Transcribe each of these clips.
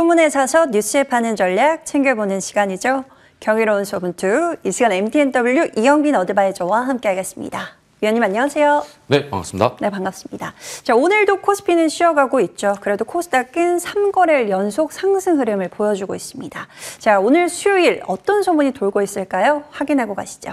소문에 사서 뉴스에 파는 전략 챙겨보는 시간이죠. 경이로운 소분투 이 시간 MTNW 이영빈 어드바이저와 함께하겠습니다. 위원님 안녕하세요. 네, 반갑습니다. 네, 반갑습니다. 자, 오늘도 코스피는 쉬어가고 있죠. 그래도 코스닥은 3거래 연속 상승 흐름을 보여주고 있습니다. 자, 오늘 수요일 어떤 소문이 돌고 있을까요? 확인하고 가시죠.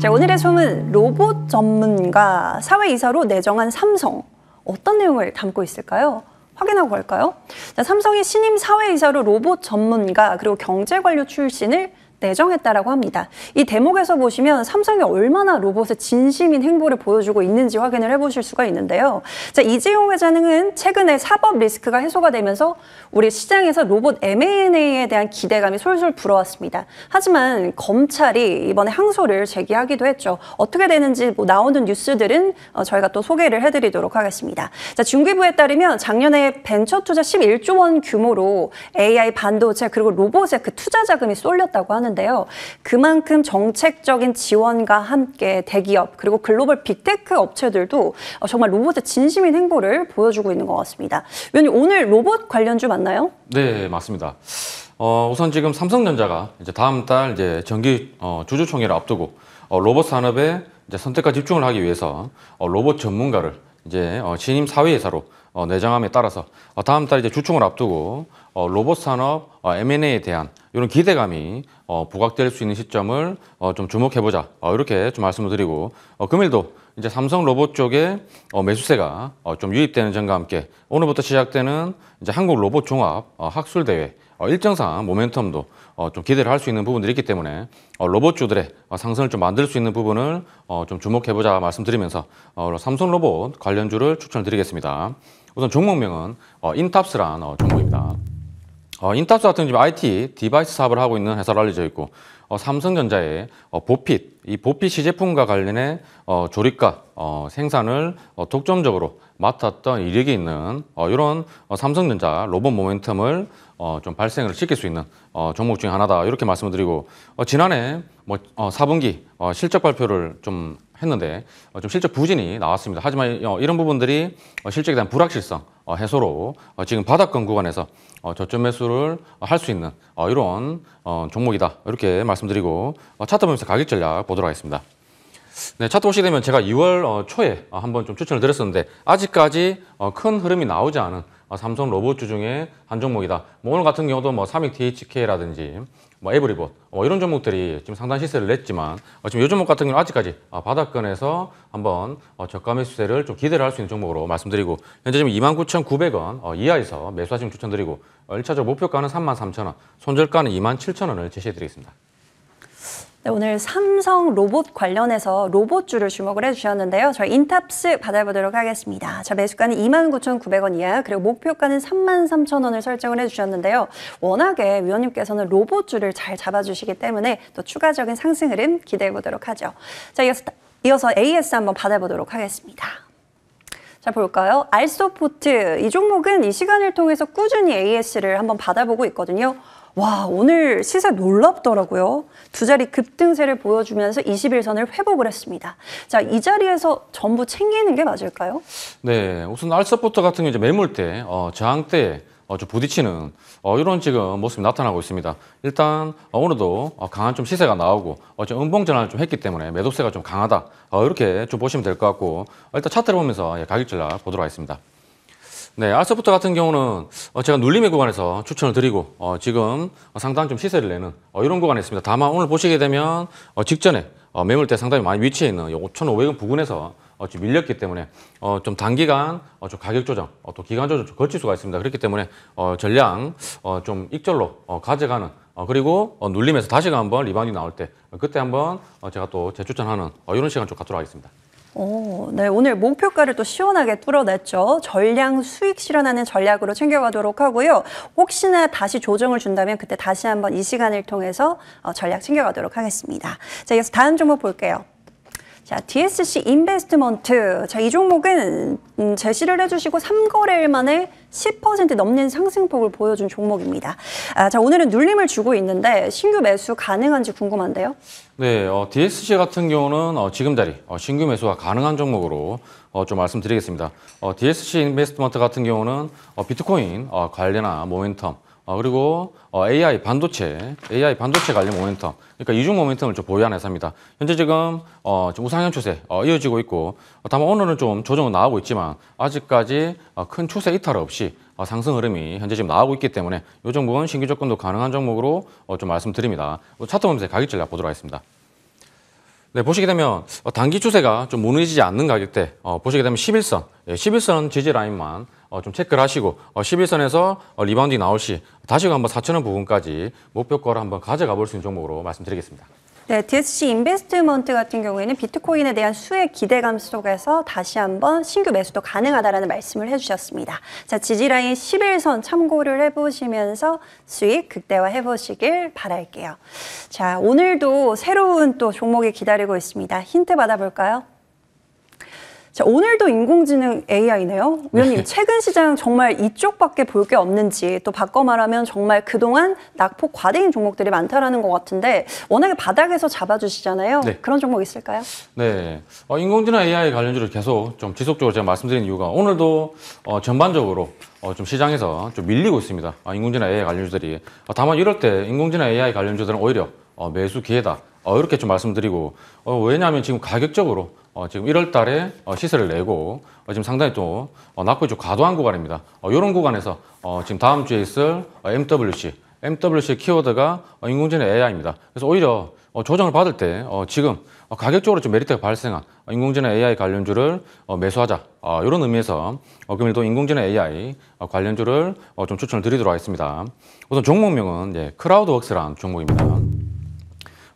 자, 오늘의 소문 로봇 전문가 사회 이사로 내정한 삼성 어떤 내용을 담고 있을까요? 확인하고 갈까요? 자, 삼성의 신임 사회이사로 로봇 전문가 그리고 경제관료 출신을 내정했다라고 합니다. 이 대목에서 보시면 삼성이 얼마나 로봇의 진심인 행보를 보여주고 있는지 확인을 해보실 수가 있는데요. 자, 이재용 회장은 최근에 사법 리스크가 해소가 되면서 우리 시장에서 로봇 M&A에 대한 기대감이 솔솔 불어왔습니다. 하지만 검찰이 이번에 항소를 제기하기도 했죠. 어떻게 되는지 뭐 나오는 뉴스들은 어, 저희가 또 소개를 해드리도록 하겠습니다. 자, 중기부에 따르면 작년에 벤처 투자 11조 원 규모로 AI 반도체 그리고 로봇의 그 투자 자금이 쏠렸다고 하는. 하는데요. 그만큼 정책적인 지원과 함께 대기업 그리고 글로벌 빅테크 업체들도 어, 정말 로봇의 진심인 행보를 보여주고 있는 것 같습니다. 위원님 오늘 로봇 관련주 맞나요? 네 맞습니다. 어, 우선 지금 삼성전자가 이제 다음 달 이제 정기 어, 주주총회를 앞두고 어, 로봇 산업의 이제 선택과 집중을 하기 위해서 어, 로봇 전문가를 이제 어, 신임 사회이사로 어, 내장함에 따라서 어, 다음 달 이제 주총을 앞두고 어, 로봇 산업 어, M&A에 대한 이런 기대감이 어, 부각될 수 있는 시점을 어, 좀 주목해 보자 어, 이렇게 좀 말씀을 드리고 어, 금일도 이제 삼성 로봇 쪽에 어, 매수세가 어, 좀 유입되는 점과 함께 오늘부터 시작되는 이제 한국 로봇 종합 어, 학술 대회 어, 일정상 모멘텀도 어, 좀 기대를 할 수 있는 부분들이 있기 때문에 어, 로봇주들의 상승을 좀 만들 수 있는 부분을 좀 주목해보자 말씀드리면서 삼성 로봇 관련주를 추천드리겠습니다. 우선 종목명은 인탑스란 어, 종목입니다. 인탑스 같은 경우 IT 디바이스 사업을 하고 있는 회사로 알려져 있고 삼성전자의 보핏 이 보피 시제품과 관련해 어, 조립과 어, 생산을 어, 독점적으로 맡았던 이력이 있는 어, 이런 어, 삼성전자 로봇 모멘텀을 어, 좀 발생을 시킬 수 있는 어, 종목 중에 하나다 이렇게 말씀을 드리고 어, 지난해 뭐 어, 4분기 어, 실적 발표를 좀 했는데 어, 좀 실적 부진이 나왔습니다. 하지만 어, 이런 부분들이 어, 실적에 대한 불확실성 어, 해소로 어, 지금 바닥권 구간에서 어, 저점 매수를 어, 할수 있는 어, 이런 어, 종목이다 이렇게 말씀드리고 어, 차트 보면서 가격 전략 보도록. 보도록 하겠습니다. 네, 차트 보시되면 제가 2월 어, 초에 어, 한번 좀 추천을 드렸었는데 아직까지 어, 큰 흐름이 나오지 않은 삼성 로봇주 중에 한 종목이다. 뭐 오늘 같은 경우도 뭐 삼익 DHK라든지 뭐 에브리봇 뭐 이런 종목들이 지금 상당 시세를 냈지만 지금 이 종목 같은 경우는 아직까지 바닥권에서 한번 저가 매수세를 좀 기대를 할 수 있는 종목으로 말씀드리고 현재 지금 29,900원 이하에서 매수하시면 추천드리고 1차적 목표가는 33,000원, 손절가는 27,000원을 제시해드리겠습니다. 네, 오늘 삼성 로봇 관련해서 로봇주를 주목을 해주셨는데요. 저희 인탑스 받아보도록 하겠습니다. 자, 매수가는 29,900원 이하, 그리고 목표가는 33,000원을 설정을 해주셨는데요. 워낙에 위원님께서는 로봇주를 잘 잡아주시기 때문에 또 추가적인 상승 흐름 기대해보도록 하죠. 자, 이어서, 이어서 AS 한번 받아보도록 하겠습니다. 자 볼까요? 알소포트 이 종목은 이 시간을 통해서 꾸준히 AS를 한번 받아보고 있거든요. 와 오늘 시세 놀랍더라고요. 두 자리 급등세를 보여주면서 21선을 회복을 했습니다. 자 이 자리에서 전부 챙기는 게 맞을까요? 네 우선 알소포트 같은 경우 이제 매물 때 어, 저항 때 어, 좀 부딪히는 어, 이런 지금 모습이 나타나고 있습니다. 일단 어, 오늘도 어, 강한 좀 시세가 나오고 어, 좀 음봉 전환을 좀 했기 때문에 매도세가 좀 강하다 어, 이렇게 좀 보시면 될 것 같고 어, 일단 차트를 보면서 예, 가격 전략 보도록 하겠습니다. 네, 알서부터 같은 경우는 어, 제가 눌림의 구간에서 추천을 드리고 어, 지금 상당한좀 시세를 내는 어, 이런 구간에 있습니다. 다만 오늘 보시게 되면 어, 직전에 어, 매물대 상당히 많이 위치해 있는 5,500원 부근에서 어, 좀 밀렸기 때문에 어, 좀 단기간 어, 좀 가격 조정, 어, 또 기간 조정 좀 거칠 수가 있습니다. 그렇기 때문에 어, 전량 어, 좀 익절로 어, 가져가는 어, 그리고 어, 눌림에서 다시 한번 리바운드 나올 때 어, 그때 한번 어, 제가 또 재추천하는 어, 이런 시간 좀 갖도록 하겠습니다. 오, 네. 오늘 목표가를 또 시원하게 뚫어냈죠. 전량 수익 실현하는 전략으로 챙겨가도록 하고요. 혹시나 다시 조정을 준다면 그때 다시 한번 이 시간을 통해서 어, 전략 챙겨가도록 하겠습니다. 자, 이어서 다음 종목 볼게요. 자, DSC 인베스트먼트. 자, 이 종목은 음, 제시를 해주시고 3거래일 만에 10% 넘는 상승폭을 보여준 종목입니다. 아, 자, 오늘은 눌림을 주고 있는데 신규 매수 가능한지 궁금한데요. 네, 어, DSC 같은 경우는 어, 지금 자리 어, 신규 매수가 가능한 종목으로 어, 좀 말씀드리겠습니다. 어, DSC 인베스트먼트 같은 경우는 어, 비트코인 어, 관련한 모멘텀 어, 그리고 어, AI 반도체, AI 반도체 관련 모멘텀, 그러니까 이중 모멘텀을 좀 보유한 회사입니다. 현재 지금, 어, 지금 우상향 추세 어, 이어지고 있고, 어, 다만 오늘은 좀 조정은 나오고 있지만 아직까지 어, 큰 추세 이탈 없이 어, 상승 흐름이 현재 지금 나오고 있기 때문에 이 종목은 신규 조건도 가능한 종목으로 어, 좀 말씀드립니다. 어, 차트 보면서 가격 전략 보도록 하겠습니다. 네, 보시게 되면 어, 단기 추세가 좀 무너지지 않는 가격대 어, 보시게 되면 11선, 예, 11선 지지 라인만 어, 좀 체크를 하시고 어, 11선에서 어, 리바운딩 나올 시 다시 한번 4천원 부분까지 목표거를 한번 가져가 볼 수 있는 종목으로 말씀드리겠습니다. 네, DSC 인베스트먼트 같은 경우에는 비트코인에 대한 수혜 기대감 속에서 다시 한번 신규 매수도 가능하다라는 말씀을 해주셨습니다. 자, 지지라인 11선 참고를 해보시면서 수익 극대화해보시길 바랄게요. 자, 오늘도 새로운 또 종목이 기다리고 있습니다. 힌트 받아볼까요? 자, 오늘도 인공지능 AI네요. 위원님, 네. 최근 시장 정말 이쪽밖에 볼 게 없는지 또 바꿔 말하면 정말 그동안 낙폭 과대인 종목들이 많다라는 것 같은데 워낙에 바닥에서 잡아주시잖아요. 네. 그런 종목 있을까요? 네. 어, 인공지능 AI 관련주를 계속 좀 지속적으로 제가 말씀드린 이유가 오늘도 어, 전반적으로 어, 좀 시장에서 좀 밀리고 있습니다. 어, 인공지능 AI 관련주들이. 어, 다만 이럴 때 인공지능 AI 관련주들은 오히려 어, 매수 기회다. 어, 이렇게 좀 말씀드리고 어, 왜냐하면 지금 가격적으로 어, 지금 1월 달에 어, 시세를 내고 어, 지금 상당히 또 어, 낙폭이 좀 과도한 구간입니다. 어, 이런 구간에서 어, 지금 다음 주에 있을 어, MWC, MWC 키워드가 어, 인공지능 AI입니다. 그래서 오히려 어, 조정을 받을 때 어, 지금 어, 가격적으로 좀 메리트가 발생한 어, 인공지능 AI 관련주를 어, 매수하자 어, 이런 의미에서 어, 금일도 인공지능 AI 어, 관련주를 어, 좀 추천을 드리도록 하겠습니다. 우선 종목명은 예, 크라우드웍스라는 종목입니다.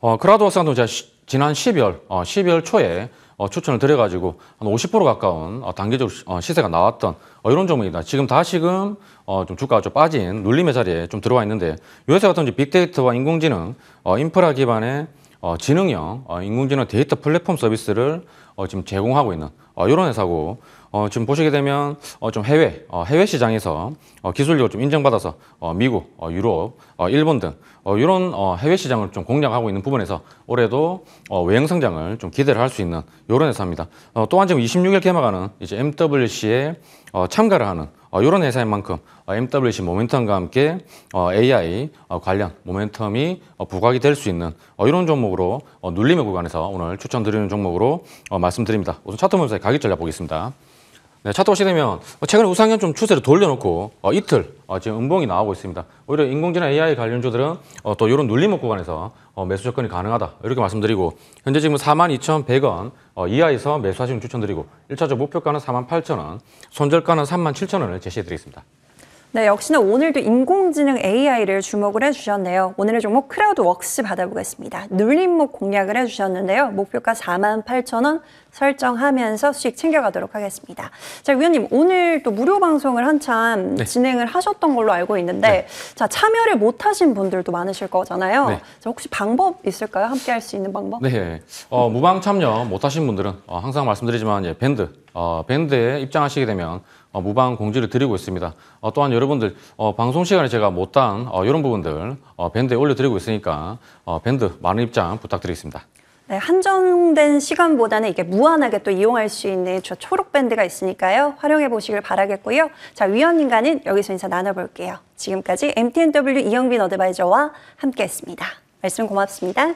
어, 크라우드웍스는 제가 시, 지난 12월, 어, 12월 초에 어, 추천을 드려가지고 한 50% 가까운 어, 단계적으로 어, 시세가 나왔던 이런 종목입니다. 지금 다시금 좀 주가가 좀 빠진 눌림의 자리에 좀 들어와 있는데 요새 같은 빅데이터와 인공지능, 인프라 기반의 지능형 인공지능 데이터 플랫폼 서비스를 지금 제공하고 있는 어, 이런 회사고 어, 지금 보시게 되면 어, 좀 해외 어, 해외 시장에서 어, 기술력좀 인정받아서 어, 미국, 어, 유럽, 어, 일본 등 어, 이런 어, 해외 시장을 좀 공략하고 있는 부분에서 올해도 어, 외형 성장을 좀 기대를 할 수 있는 이런 회사입니다. 어, 또한 지금 26일 개막하는 이제 MWC에 어, 참가를 하는 이런 어, 회사인 만큼 어, MWC 모멘텀과 함께 어, AI 관련 모멘텀이 부각이 될 수 있는 이런 종목으로 눌림의 구간에서 오늘 추천드리는 종목으로 말씀드립니다. 우선 차트 분석의 가격 전략 보겠습니다. 네, 차트 오시되면 어, 최근에 우상향 좀 추세를 돌려놓고 어, 이틀 어, 지금 음봉이 나오고 있습니다. 오히려 인공지능 AI 관련주들은 어, 또 이런 눌림목 구간에서 어, 매수 접근이 가능하다 이렇게 말씀드리고 현재 지금 42,100원 어, 이하에서 매수하시는 추천드리고 1차적 목표가는 48,000원, 손절가는 37,000원을 제시해드리겠습니다. 네, 역시나 오늘도 인공지능 AI를 주목을 해주셨네요. 오늘의 종목 크라우드웍스 받아보겠습니다. 눌림목 공략을 해주셨는데요. 목표가 4만 8천 원 설정하면서 수익 챙겨가도록 하겠습니다. 자, 위원님 오늘 또 무료 방송을 한참 네. 진행을 하셨던 걸로 알고 있는데 네. 자 참여를 못하신 분들도 많으실 거잖아요. 네. 자, 혹시 방법 있을까요? 함께 할 수 있는 방법? 네, 어, 무방 참여 못하신 분들은 어, 항상 말씀드리지만 예, 밴드 어, 밴드에 입장하시게 되면 어, 무방 공지를 드리고 있습니다. 어, 또한 여러분들 어, 방송 시간에 제가 못한 어, 이런 부분들 어, 밴드에 올려드리고 있으니까 어, 밴드 많은 입장 부탁드리겠습니다. 네, 한정된 시간보다는 이게 무한하게 또 이용할 수 있는 저 초록 밴드가 있으니까요. 활용해 보시길 바라겠고요. 자, 위원님과는 여기서 인사 나눠볼게요. 지금까지 MTNW 이영빈 어드바이저와 함께했습니다. 말씀 고맙습니다.